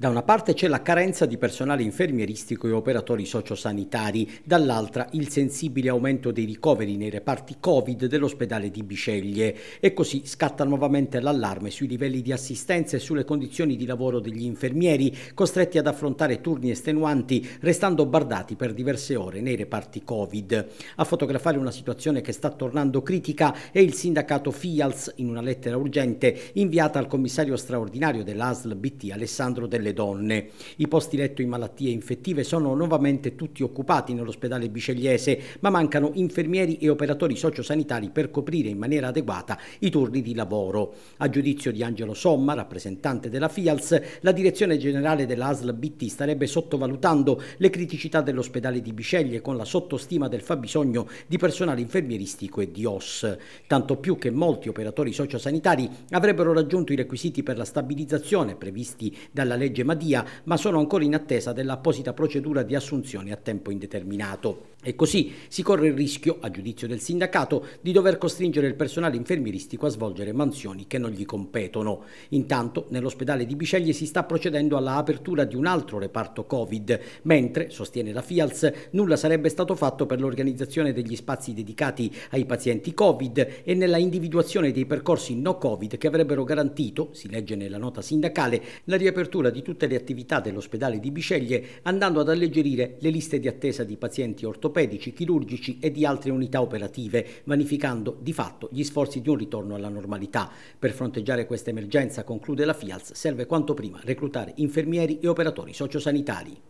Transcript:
Da una parte c'è la carenza di personale infermieristico e operatori sociosanitari, dall'altra il sensibile aumento dei ricoveri nei reparti Covid dell'ospedale di Biceglie e così scatta nuovamente l'allarme sui livelli di assistenza e sulle condizioni di lavoro degli infermieri costretti ad affrontare turni estenuanti restando bardati per diverse ore nei reparti Covid. A fotografare una situazione che sta tornando critica è il sindacato FIALS in una lettera urgente inviata al commissario straordinario dell'ASL BT Alessandro Delle delle donne. I posti letto in malattie infettive sono nuovamente tutti occupati nell'ospedale bicegliese, ma mancano infermieri e operatori sociosanitari per coprire in maniera adeguata i turni di lavoro. A giudizio di Angelo Somma, rappresentante della FIALS, la direzione generale della dell'ASL BT starebbe sottovalutando le criticità dell'ospedale di Biceglie con la sottostima del fabbisogno di personale infermieristico e di OS, tanto più che molti operatori sociosanitari avrebbero raggiunto i requisiti per la stabilizzazione previsti dalla legge Madia, ma sono ancora in attesa dell'apposita procedura di assunzione a tempo indeterminato. E così si corre il rischio, a giudizio del sindacato, di dover costringere il personale infermieristico a svolgere mansioni che non gli competono. Intanto, nell'ospedale di Biceglie si sta procedendo alla apertura di un altro reparto Covid, mentre, sostiene la FIALS, nulla sarebbe stato fatto per l'organizzazione degli spazi dedicati ai pazienti Covid e nella individuazione dei percorsi no Covid che avrebbero garantito, si legge nella nota sindacale, la riapertura di tutte le attività dell'ospedale di Biceglie andando ad alleggerire le liste di attesa di pazienti ortopedici ortopedici, chirurgici e di altre unità operative, vanificando di fatto gli sforzi di un ritorno alla normalità. Per fronteggiare questa emergenza, conclude la FIALS, serve quanto prima reclutare infermieri e operatori sociosanitari.